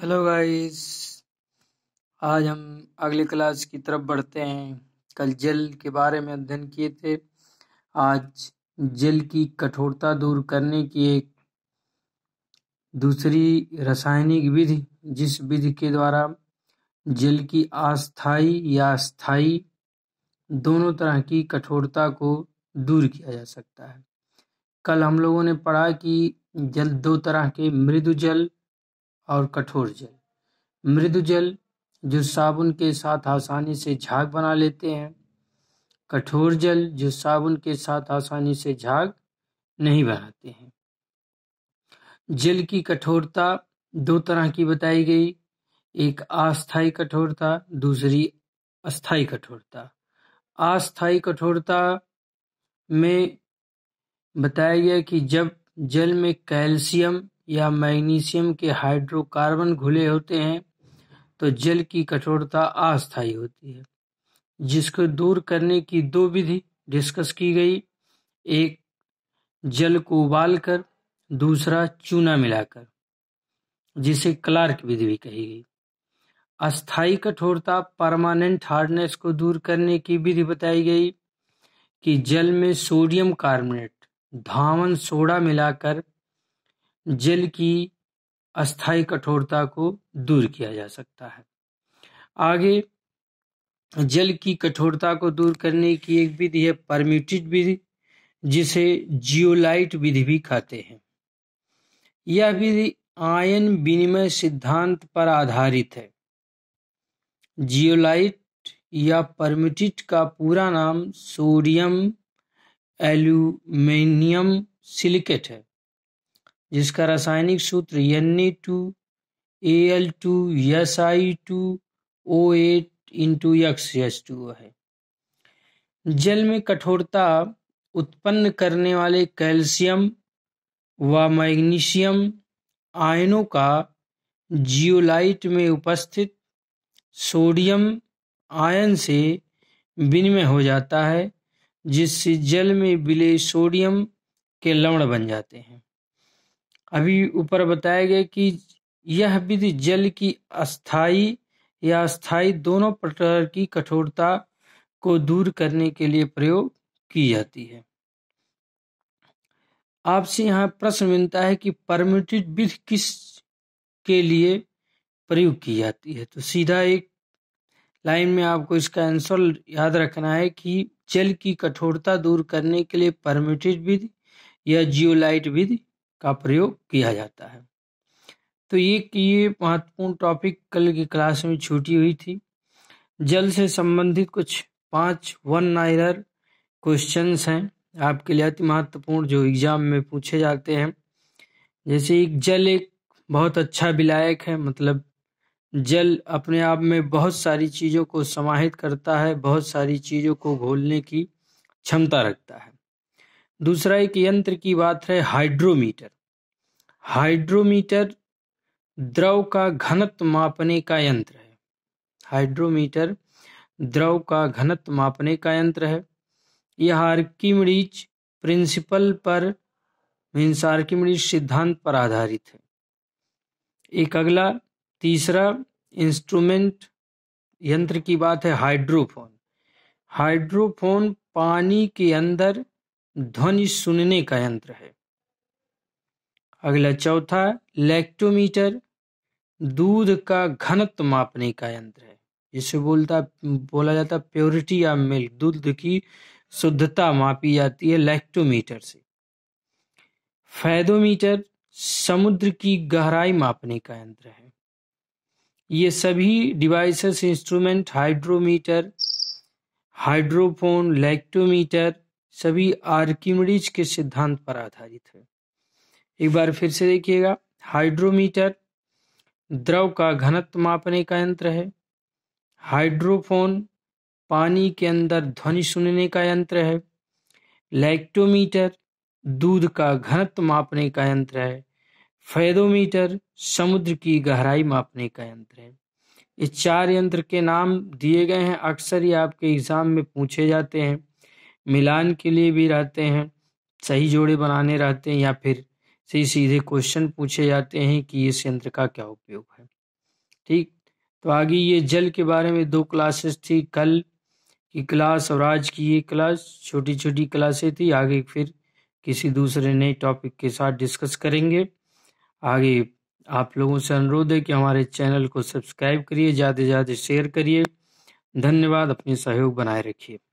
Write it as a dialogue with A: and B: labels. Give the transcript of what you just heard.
A: hello guys आज हम अगली क्लास की तरफ बढ़ते हैं कल जल के बारे में अध्ययन किए थे आज जल की कठोरता दूर करने की एक दूसरी रासायनिक विधि जिस विधि के द्वारा जल की अस्थाई या स्थाई दोनों तरह की कठोरता को दूर किया जा सकता है कल हम लोगों ने पढ़ा कि जल दो तरह के मृदु जल और कठोर जल मृदु जल जो साबुन के साथ आसानी से झाग बना लेते हैं कठोर जल जो साबुन के साथ आसानी से झाग नहीं बनाते हैं जल की कठोरता दो तरह की बताई गई एक अस्थाई कठोरता दूसरी अस्थायी कठोरता अस्थायी कठोरता में बताया गया कि जब जल में कैल्शियम या मैग्नीशियम के हाइड्रोकार्बन घुले होते हैं तो जल की कठोरता अस्थायी होती है जिसको दूर करने की दो विधि डिस्कस की गई एक जल को उबालकर दूसरा चूना मिलाकर जिसे क्लार्क विधि भी कही गई अस्थाई कठोरता परमानेंट हार्डनेस को दूर करने की विधि बताई गई कि जल में सोडियम कार्बोनेट धावन सोडा मिलाकर जल की अस्थाई कठोरता को दूर किया जा सकता है आगे जल की कठोरता को दूर करने की एक विधि है परम्यूटेड विधि जिसे जियोलाइट विधि भी कहते हैं यह विधि आयन विनिमय सिद्धांत पर आधारित है जियोलाइट या परमिटिट का पूरा नाम सोडियम एल्यूमिनियम सिलिकेट है जिसका रासायनिक सूत्र N A two A L two S I two O eight into x S two है जल में कठोरता उत्पन्न करने वाले कैल्शियम व मैग्नीशियम आयनों का जियोलाइट में उपस्थित सोडियम आयन से विनिमय हो जाता है जिससे जल में बिले सोडियम के लवण बन जाते हैं अभी ऊपर बताया गया कि यह विधि जल की अस्थाई या अस्थाई दोनों प्रकार की कठोरता को दूर करने के लिए प्रयोग की जाती है आपसे यहाँ प्रश्न मिलता है कि परमिटेड विधि किस के लिए प्रयोग की जाती है तो सीधा एक लाइन में आपको इसका आंसर याद रखना है कि जल की कठोरता दूर करने के लिए परमिटेड विधि या जियोलाइट विधि का प्रयोग किया जाता है तो ये कि ये महत्वपूर्ण टॉपिक कल की क्लास में छूटी हुई थी जल से संबंधित कुछ पांच वन नाइनर क्वेश्चंस हैं आपके लिए अति महत्वपूर्ण जो एग्जाम में पूछे जाते हैं जैसे एक जल एक बहुत अच्छा विलायक है मतलब जल अपने आप में बहुत सारी चीज़ों को समाहित करता है बहुत सारी चीज़ों को घोलने की क्षमता रखता है दूसरा एक यंत्र की बात है हाइड्रोमीटर हाइड्रोमीटर द्रव का घनत्व मापने का यंत्र है हाइड्रोमीटर द्रव का घनत्व मापने का यंत्र है यह आर्किमिडीज प्रिंसिपल पर मीन्स आर्किमिडीज सिद्धांत पर आधारित है एक अगला तीसरा इंस्ट्रूमेंट यंत्र की बात है हाइड्रोफोन हाइड्रोफोन पानी के अंदर ध्वनि सुनने का यंत्र है अगला चौथा लैक्टोमीटर दूध का घनत्व मापने का यंत्र है जिसे बोलता बोला जाता प्योरिटी या मिल्क दूध की शुद्धता मापी जाती है लैक्टोमीटर से फैदोमीटर समुद्र की गहराई मापने का यंत्र है ये सभी devices instrument hydrometer hydrophone lactometer सभी आर्किमिडीज के सिद्धांत पर आधारित है एक बार फिर से देखिएगा हाइड्रोमीटर द्रव का घनत्व मापने का यंत्र है हाइड्रोफोन पानी के अंदर ध्वनि सुनने का यंत्र है लैक्टोमीटर दूध का घनत्व मापने का यंत्र है फैदोमीटर समुद्र की गहराई मापने का यंत्र है इस चार यंत्र के नाम दिए गए हैं अक्सर ये आपके एग्जाम में पूछे जाते हैं मिलान के लिए भी रहते हैं सही जोड़े बनाने रहते हैं या फिर सही सीधे क्वेश्चन पूछे जाते हैं कि इस यंत्र का क्या उपयोग है ठीक तो आगे ये जल के बारे में दो क्लासेस थी कल की क्लास और आज की ये क्लास छोटी छोटी क्लासे थी आगे फिर किसी दूसरे नए टॉपिक के साथ डिस्कस करेंगे आगे आप लोगों से अनुरोध है कि हमारे चैनल को सब्सक्राइब करिए ज़्यादा से ज़्यादा शेयर करिए धन्यवाद अपने सहयोग बनाए रखिए